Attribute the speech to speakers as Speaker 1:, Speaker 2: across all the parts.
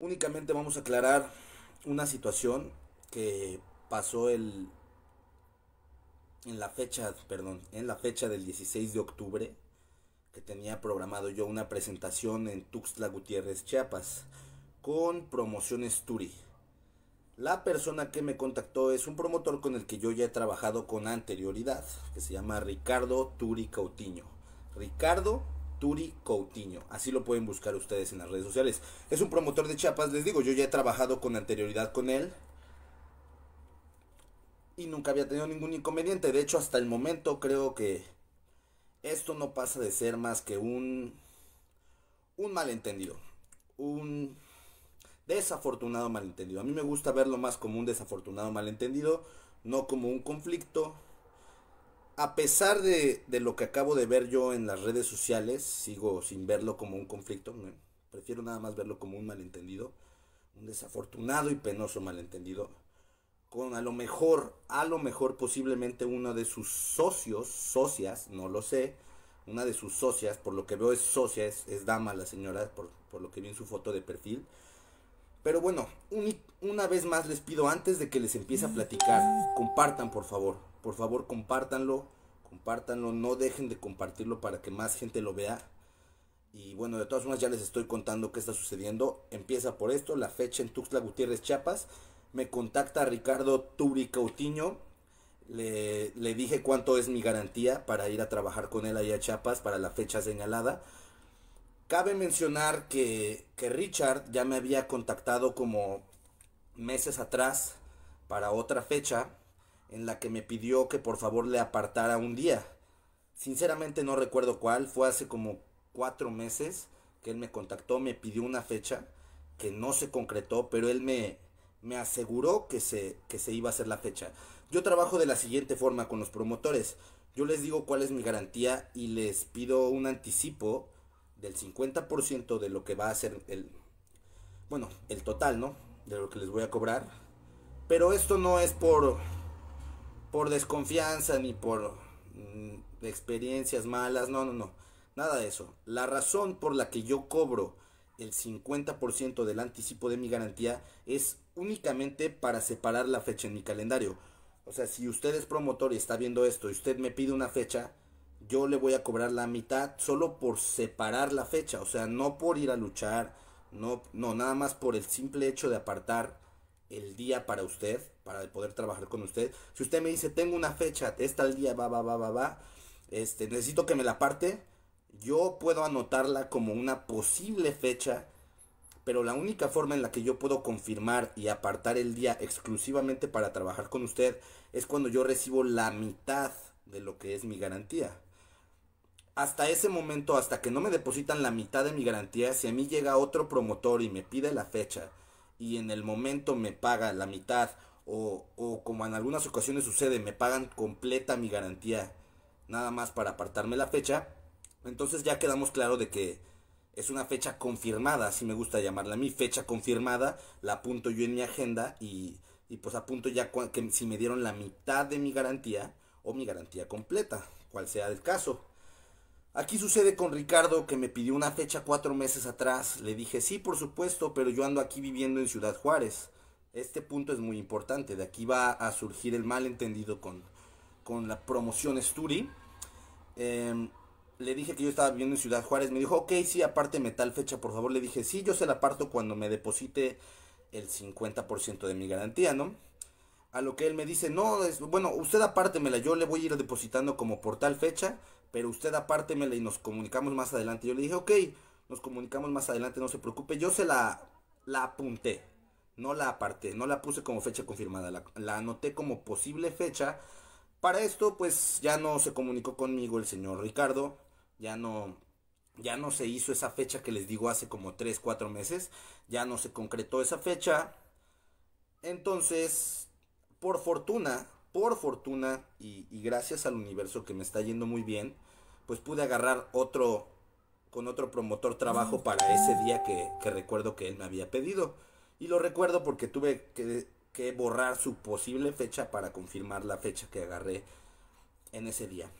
Speaker 1: Únicamente vamos a aclarar una situación que pasó el en la fecha, perdón, en la fecha del 16 de octubre que tenía programado yo una presentación en Tuxtla Gutiérrez, Chiapas, con Promociones Turi. La persona que me contactó es un promotor con el que yo ya he trabajado con anterioridad, que se llama Ricardo Turi Cautiño. Ricardo Turi Coutinho. Así lo pueden buscar ustedes en las redes sociales. Es un promotor de Chiapas, les digo, yo ya he trabajado con anterioridad con él. Y nunca había tenido ningún inconveniente. De hecho, hasta el momento creo que esto no pasa de ser más que un, un malentendido. Un desafortunado malentendido. A mí me gusta verlo más como un desafortunado malentendido, no como un conflicto a pesar de, lo que acabo de ver yo en las redes sociales, sigo sin verlo como un conflicto. Prefiero nada más verlo como un malentendido, un desafortunado y penoso malentendido. Con a lo mejor, a lo mejor posiblemente uno de sus socios, socias, no lo sé, una de sus socias, por lo que veo es socia, es, dama la señora, por, lo que vi en su foto de perfil. Pero bueno, una vez más les pido, antes de que les empiece a platicar, compartan por favor, por favor, compártanlo, compártanlo, no dejen de compartirlo para que más gente lo vea. Y bueno, de todas formas ya les estoy contando qué está sucediendo. Empieza por esto, la fecha en Tuxtla Gutiérrez, Chiapas. Me contacta Ricardo Turi Cautiño. Le, dije cuánto es mi garantía para ir a trabajar con él allá a Chiapas para la fecha señalada. Cabe mencionar que, que, Richard ya me había contactado como meses atrás para otra fecha en la que me pidió que por favor le apartara un día. Sinceramente no recuerdo cuál, fue hace como cuatro meses que él me contactó, me pidió una fecha que no se concretó, pero él me, me aseguró que se, que se iba a hacer la fecha. Yo trabajo de la siguiente forma con los promotores. Yo les digo cuál es mi garantía y les pido un anticipo del 50% de lo que va a ser el, bueno, el total, ¿no? De lo que les voy a cobrar. Pero esto no es por por desconfianza ni por mm, experiencias malas, no, no, no, nada de eso. La razón por la que yo cobro el 50% del anticipo de mi garantía es únicamente para separar la fecha en mi calendario. O sea, si usted es promotor y está viendo esto y usted me pide una fecha, yo le voy a cobrar la mitad solo por separar la fecha, o sea, no por ir a luchar, no, no, nada más por el simple hecho de apartar el día para usted, para poder trabajar con usted. Si usted me dice, tengo una fecha, está el día, va, va, va, va, va, este, necesito que me la parte, yo puedo anotarla como una posible fecha, pero la única forma en la que yo puedo confirmar y apartar el día exclusivamente para trabajar con usted es cuando yo recibo la mitad de lo que es mi garantía. Hasta ese momento, hasta que no me depositan la mitad de mi garantía, si a mí llega otro promotor y me pide la fecha, y en el momento me paga la mitad o, como en algunas ocasiones sucede, me pagan completa mi garantía nada más para apartarme la fecha, entonces ya quedamos claro de que es una fecha confirmada, así me gusta llamarla mi fecha confirmada, la apunto yo en mi agenda y, y pues apunto ya que si me dieron la mitad de mi garantía o mi garantía completa, cual sea el caso. Aquí sucede con Ricardo que me pidió una fecha cuatro meses atrás. Le dije, sí, por supuesto, pero yo ando aquí viviendo en Ciudad Juárez. Este punto es muy importante. De aquí va a surgir el malentendido con, con la promoción Sturi. Em, le dije que yo estaba viviendo en Ciudad Juárez. Me dijo, ok, sí, apárteme tal fecha, por favor. Le dije, sí, yo se la parto cuando me deposite el 50% de mi garantía, ¿no? A lo que él me dice, no, es, bueno, usted apártemela, yo le voy a ir depositando como por tal fecha pero usted apártemela y nos comunicamos más adelante. Yo le dije, ok, nos comunicamos más adelante, no se preocupe. Yo se la, la apunté, no la aparté, no la puse como fecha confirmada, la, anoté como posible fecha. Para esto, pues ya no se comunicó conmigo el señor Ricardo, ya no, ya no se hizo esa fecha que les digo hace como 3, 4 meses, ya no se concretó esa fecha. Entonces, por fortuna, por fortuna y, gracias al universo que me está yendo muy bien, pues pude agarrar otro, con otro promotor trabajo para ese día que, recuerdo que él me había pedido. Y lo recuerdo porque tuve que, que borrar su posible fecha para confirmar la fecha que agarré en ese día.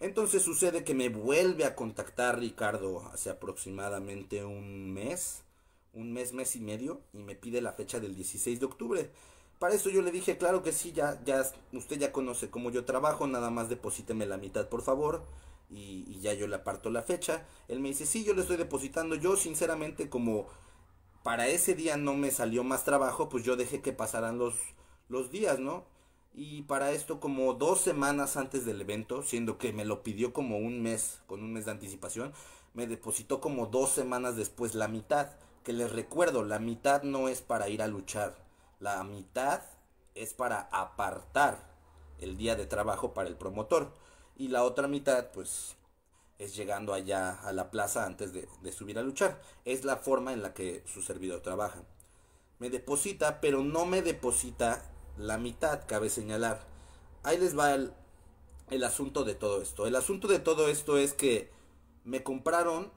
Speaker 1: Entonces sucede que me vuelve a contactar Ricardo hace aproximadamente un mes, un mes, mes y medio, y me pide la fecha del 16 de octubre. Para eso yo le dije, claro que sí, ya, ya, usted ya conoce cómo yo trabajo, nada más deposíteme la mitad, por favor. Y, ya yo le aparto la fecha. Él me dice, sí, yo le estoy depositando. Yo, sinceramente, como para ese día no me salió más trabajo, pues yo dejé que pasaran los, los días, ¿no? Y para esto, como dos semanas antes del evento, siendo que me lo pidió como un mes, con un mes de anticipación, me depositó como dos semanas después la mitad. Que les recuerdo, la mitad no es para ir a luchar la mitad es para apartar el día de trabajo para el promotor. Y la otra mitad, pues, es llegando allá a la plaza antes de, subir a luchar. Es la forma en la que su servidor trabaja. Me deposita, pero no me deposita la mitad, cabe señalar. Ahí les va el asunto de todo esto. El asunto de todo esto es que me compraron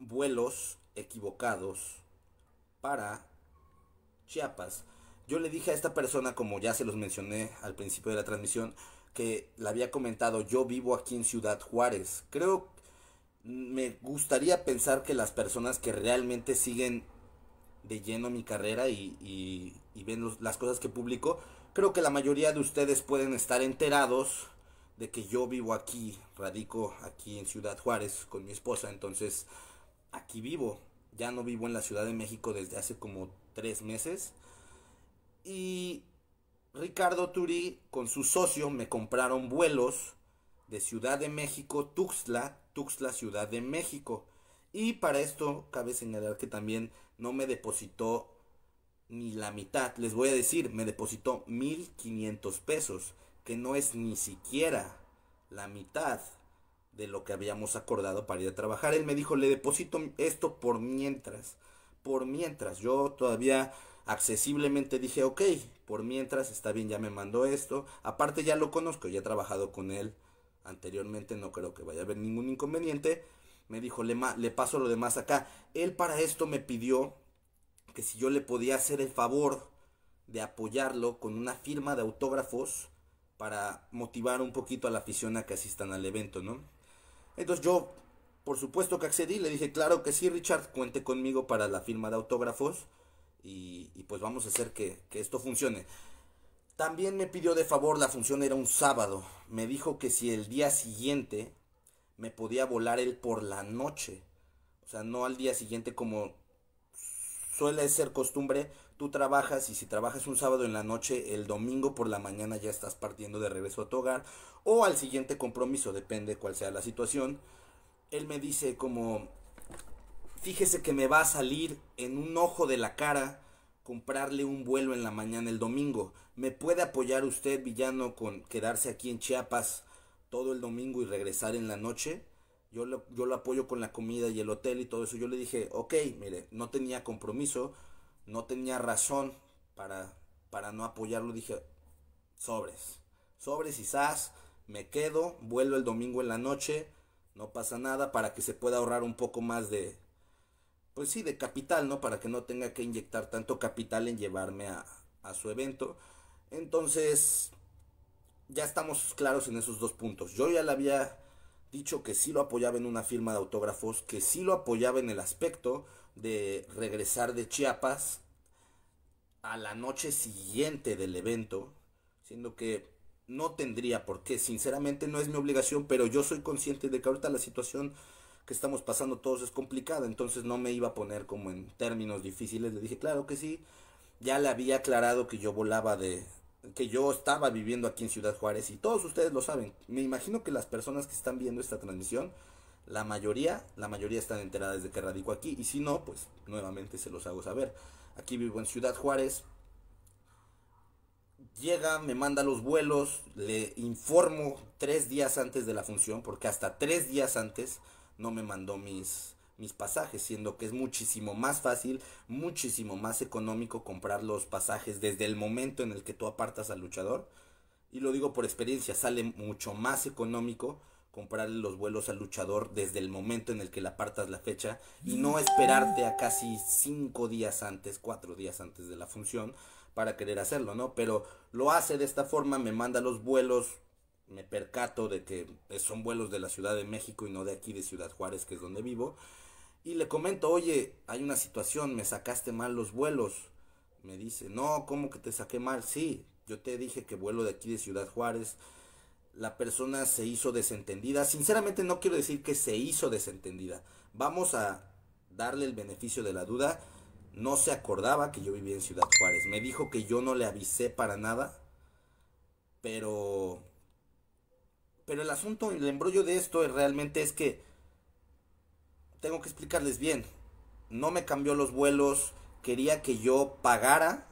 Speaker 1: vuelos equivocados para Chiapas. Yo le dije a esta persona, como ya se los mencioné al principio de la transmisión, que la había comentado, yo vivo aquí en Ciudad Juárez. Creo, me gustaría pensar que las personas que realmente siguen de lleno mi carrera y, ven las cosas que publico, creo que la mayoría de ustedes pueden estar enterados de que yo vivo aquí, radico aquí en Ciudad Juárez con mi esposa, entonces aquí vivo. Ya no vivo en la Ciudad de México desde hace como tres meses. Y Ricardo Turí con su socio me compraron vuelos de Ciudad de México, Tuxtla, Tuxtla, Ciudad de México. Y para esto cabe señalar que también no me depositó ni la mitad. Les voy a decir, me depositó 1.500 pesos, que no es ni siquiera la mitad de lo que habíamos acordado para ir a trabajar. Él me dijo, le deposito esto por mientras. Por mientras, yo todavía accesiblemente dije, ok, por mientras está bien, ya me mandó esto. Aparte ya lo conozco, ya he trabajado con él anteriormente, no creo que vaya a haber ningún inconveniente. Me dijo, le, le paso lo demás acá. Él para esto me pidió que si yo le podía hacer el favor de apoyarlo con una firma de autógrafos para motivar un poquito a la afición a que asistan al evento, ¿no? Entonces yo, por supuesto que accedí, le dije, claro que sí, Richard, cuente conmigo para la firma de autógrafos y, pues vamos a hacer que, que esto funcione. También me pidió de favor, la función era un sábado. Me dijo que si el día siguiente me podía volar él por la noche. O sea, no al día siguiente como suele ser costumbre. Tú trabajas y si trabajas un sábado en la noche, el domingo por la mañana ya estás partiendo de regreso a tu hogar. O al siguiente compromiso, depende cuál sea la situación. Él me dice como, Fíjese que me va a salir en un ojo de la cara comprarle un vuelo en la mañana el domingo. ¿Me puede apoyar usted, villano, con quedarse aquí en Chiapas todo el domingo y regresar en la noche? Yo lo, yo lo apoyo con la comida y el hotel y todo eso. Yo le dije, ok, mire, no tenía compromiso, no tenía razón para, para no apoyarlo. Dije, sobres, sobres y sas, me quedo, vuelvo el domingo en la noche, no pasa nada para que se pueda ahorrar un poco más de, pues sí, de capital, ¿no? Para que no tenga que inyectar tanto capital en llevarme a, a su evento. Entonces, ya estamos claros en esos dos puntos. Yo ya le había dicho que sí lo apoyaba en una firma de autógrafos, que sí lo apoyaba en el aspecto de regresar de Chiapas a la noche siguiente del evento, siendo que no tendría por qué, sinceramente no es mi obligación, pero yo soy consciente de que ahorita la situación que estamos pasando todos es complicada, entonces no me iba a poner como en términos difíciles, le dije, claro que sí, ya le había aclarado que yo volaba de, que yo estaba viviendo aquí en Ciudad Juárez y todos ustedes lo saben, me imagino que las personas que están viendo esta transmisión, la mayoría, la mayoría están enteradas de que radico aquí y si no, pues nuevamente se los hago saber. Aquí vivo en Ciudad Juárez, llega, me manda los vuelos, le informo tres días antes de la función, porque hasta tres días antes no me mandó mis, mis pasajes, siendo que es muchísimo más fácil, muchísimo más económico comprar los pasajes desde el momento en el que tú apartas al luchador. Y lo digo por experiencia, sale mucho más económico comprar los vuelos al luchador desde el momento en el que le apartas la fecha y no esperarte a casi cinco días antes, cuatro días antes de la función para querer hacerlo, ¿no? Pero lo hace de esta forma, me manda los vuelos me percato de que son vuelos de la Ciudad de México y no de aquí de Ciudad Juárez, que es donde vivo. Y le comento, oye, hay una situación, me sacaste mal los vuelos. Me dice, no, ¿cómo que te saqué mal? Sí, yo te dije que vuelo de aquí de Ciudad Juárez. La persona se hizo desentendida. Sinceramente no quiero decir que se hizo desentendida. Vamos a darle el beneficio de la duda. No se acordaba que yo vivía en Ciudad Juárez. Me dijo que yo no le avisé para nada. Pero pero el asunto, el embrollo de esto realmente es que tengo que explicarles bien. No me cambió los vuelos, quería que yo pagara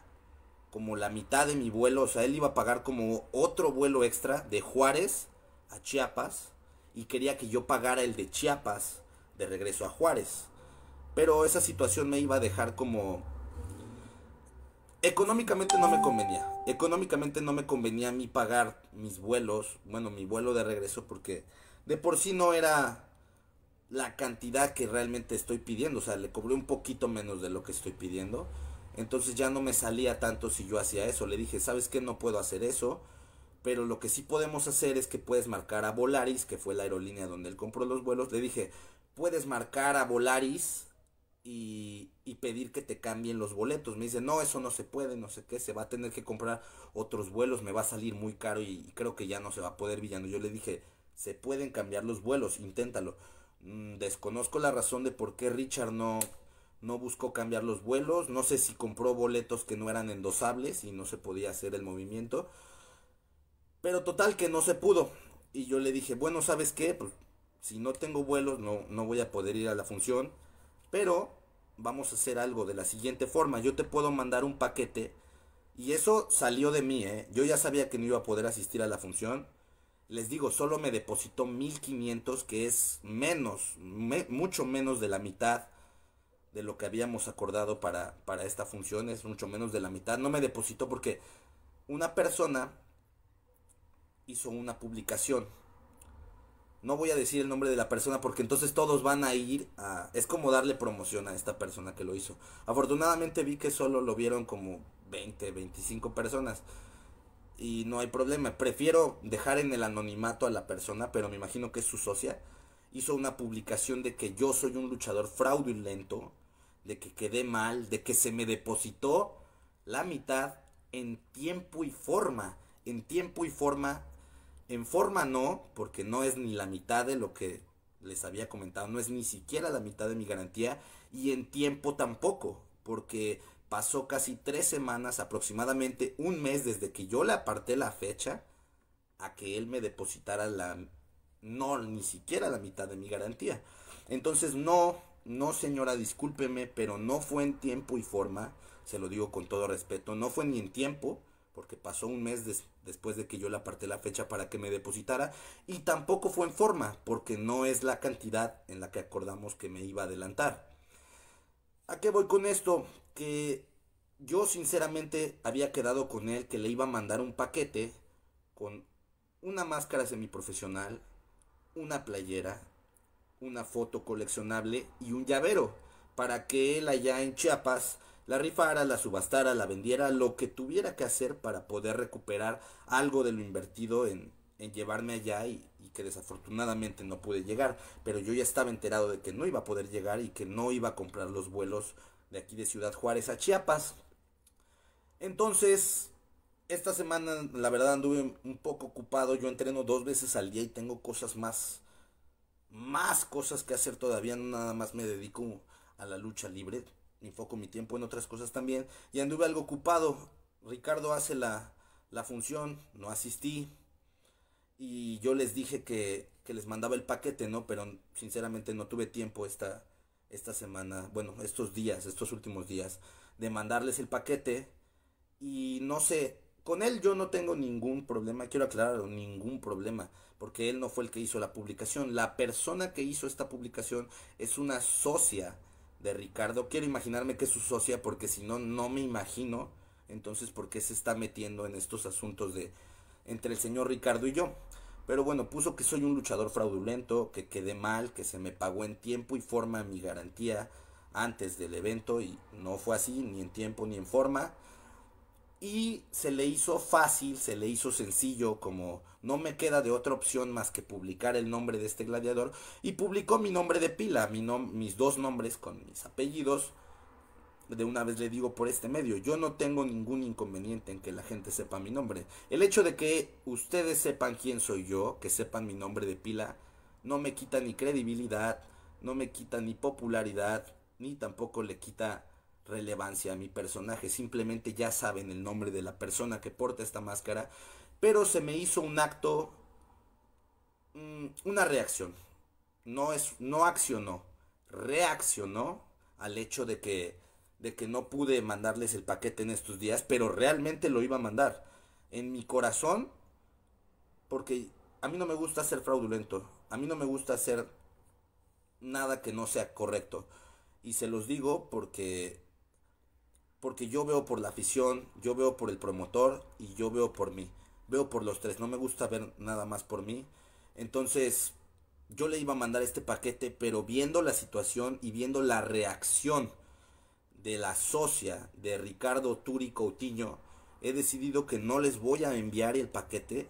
Speaker 1: como la mitad de mi vuelo, o sea, él iba a pagar como otro vuelo extra de Juárez a Chiapas y quería que yo pagara el de Chiapas de regreso a Juárez. Pero esa situación me iba a dejar como Económicamente no me convenía. Económicamente no me convenía a mí pagar mis vuelos, bueno, mi vuelo de regreso, porque de por sí no era la cantidad que realmente estoy pidiendo. O sea, le cobré un poquito menos de lo que estoy pidiendo. Entonces ya no me salía tanto si yo hacía eso. Le dije, ¿sabes qué? No puedo hacer eso. Pero lo que sí podemos hacer es que puedes marcar a Volaris, que fue la aerolínea donde él compró los vuelos. Le dije, puedes marcar a Volaris y, pedir que te cambien los boletos. Me dice, no, eso no se puede, no sé qué, se va a tener que comprar otros vuelos, me va a salir muy caro y, creo que ya no se va a poder Villano. Yo le dije, se pueden cambiar los vuelos, inténtalo. Mm, desconozco la razón de por qué Richard no, no buscó cambiar los vuelos, no sé si compró boletos que no eran endosables y no se podía hacer el movimiento. Pero total que no se pudo. Y yo le dije, bueno, ¿sabes qué? Pues, si no tengo vuelos, no, no voy a poder ir a la función pero vamos a hacer algo de la siguiente forma. Yo te puedo mandar un paquete. Y eso salió de mí, ¿eh? Yo ya sabía que no iba a poder asistir a la función. Les digo, solo me depositó 1500, que es menos, mucho menos de la mitad de lo que habíamos acordado para, para esta función. Es mucho menos de la mitad. No me depositó porque una persona hizo una publicación no voy a decir el nombre de la persona porque entonces todos van a ir a... Es como darle promoción a esta persona que lo hizo. Afortunadamente vi que solo lo vieron como 20, 25 personas. Y no hay problema. Prefiero dejar en el anonimato a la persona, pero me imagino que es su socia. Hizo una publicación de que yo soy un luchador fraudulento, de que quedé mal, de que se me depositó la mitad en tiempo y forma. En tiempo y forma en forma no, porque no es ni la mitad de lo que les había comentado, no es ni siquiera la mitad de mi garantía y en tiempo tampoco, porque pasó casi tres semanas, aproximadamente un mes desde que yo le aparté la fecha a que él me depositara la, no, ni siquiera la mitad de mi garantía. Entonces no, no señora, discúlpeme, pero no fue en tiempo y forma, se lo digo con todo respeto, no fue ni en tiempo porque pasó un mes después de que yo le aparté la fecha para que me depositara y tampoco fue en forma, porque no es la cantidad en la que acordamos que me iba a adelantar. ¿A qué voy con esto? Que yo sinceramente había quedado con él que le iba a mandar un paquete con una máscara semiprofesional, una playera, una foto coleccionable y un llavero para que él allá en Chiapas la rifara, la subastara, la vendiera, lo que tuviera que hacer para poder recuperar algo de lo invertido en, llevarme allá y, que desafortunadamente no pude llegar. Pero yo ya estaba enterado de que no iba a poder llegar y que no iba a comprar los vuelos de aquí de Ciudad Juárez a Chiapas. Entonces, esta semana la verdad anduve un poco ocupado. Yo entreno dos veces al día y tengo cosas más, más cosas que hacer todavía. nada más me dedico a la lucha libre enfoco mi tiempo en otras cosas también. Y anduve algo ocupado. Ricardo hace la, función, no asistí. Y yo les dije que, les mandaba el paquete, ¿no? Pero sinceramente no tuve tiempo esta, esta semana, bueno, estos días, estos últimos días, de mandarles el paquete. Y no sé, con él yo no tengo ningún problema, quiero aclarar, ningún problema, porque él no fue el que hizo la publicación. La persona que hizo esta publicación es una socia de Ricardo. Quiero imaginarme que es su socia porque si no, no me imagino entonces por qué se está metiendo en estos asuntos de entre el señor Ricardo y yo. Pero bueno, puso que soy un luchador fraudulento, que quedé mal, que se me pagó en tiempo y forma mi garantía antes del evento y no fue así, ni en tiempo ni en forma y se le hizo fácil, se le hizo sencillo, como no me queda de otra opción más que publicar el nombre de este gladiador, y publicó mi nombre de pila, mi mis dos nombres con mis apellidos. De una vez le digo por este medio, yo no tengo ningún inconveniente en que la gente sepa mi nombre. El hecho de que ustedes sepan quién soy yo, que sepan mi nombre de pila, no me quita ni credibilidad, no me quita ni popularidad, ni tampoco le quita relevancia a mi personaje. Simplemente ya saben el nombre de la persona que porta esta máscara. Pero se me hizo un acto, mm, una reacción. No, es, no accionó, reaccionó al hecho de que, de que no pude mandarles el paquete en estos días, pero realmente lo iba a mandar. En mi corazón, porque a mí no me gusta ser fraudulento, a mí no me gusta hacer nada que no sea correcto. Y se los digo porque porque yo veo por la afición, yo veo por el promotor y yo veo por mí. Veo por los tres, no me gusta ver nada más por mí. Entonces, yo le iba a mandar este paquete, pero viendo la situación y viendo la reacción de la socia de Ricardo Turi Coutinho, he decidido que no les voy a enviar el paquete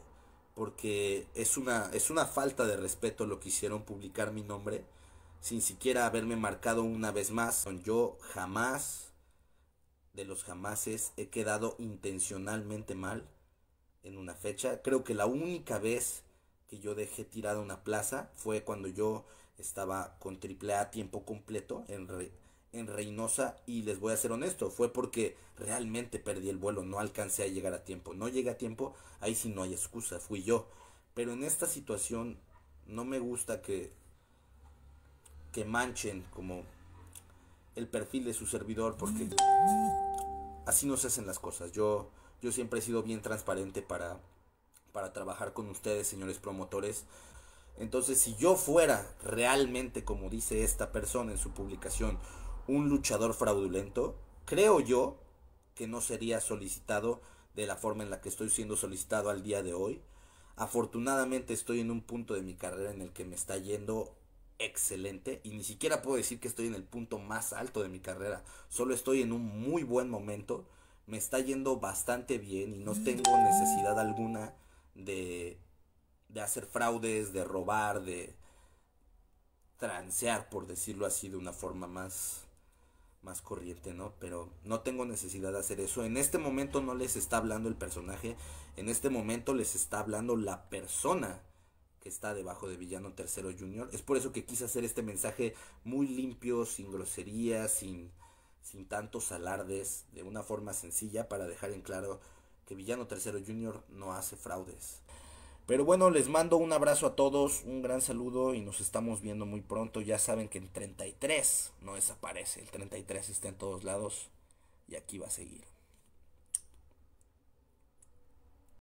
Speaker 1: porque es una, es una falta de respeto lo que hicieron publicar mi nombre sin siquiera haberme marcado una vez más. Yo jamás de los jamases he quedado intencionalmente mal en una fecha. Creo que la única vez que yo dejé tirada una plaza fue cuando yo estaba con triple A tiempo completo en, en Reynosa y les voy a ser honesto, fue porque realmente perdí el vuelo, no alcancé a llegar a tiempo. No llegué a tiempo, ahí sí no hay excusa, fui yo. Pero en esta situación no me gusta que, que manchen como el perfil de su servidor porque así no se hacen las cosas. Yo, yo siempre he sido bien transparente para, para trabajar con ustedes, señores promotores. Entonces, si yo fuera realmente, como dice esta persona en su publicación, un luchador fraudulento, creo yo que no sería solicitado de la forma en la que estoy siendo solicitado al día de hoy. Afortunadamente estoy en un punto de mi carrera en el que me está yendo excelente y ni siquiera puedo decir que estoy en el punto más alto de mi carrera. Solo estoy en un muy buen momento. Me está yendo bastante bien y no tengo necesidad alguna de, hacer fraudes, de robar, de transear, por decirlo así, de una forma más, más corriente, ¿no? Pero no tengo necesidad de hacer eso. En este momento no les está hablando el personaje, en este momento les está hablando la persona está debajo de Villano Tercero Junior. Es por eso que quise hacer este mensaje muy limpio, sin groserías, sin, sin tantos alardes, de una forma sencilla para dejar en claro que Villano Tercero Junior no hace fraudes. Pero bueno, les mando un abrazo a todos, un gran saludo y nos estamos viendo muy pronto. Ya saben que en 33 no desaparece, el 33 está en todos lados y aquí va a seguir.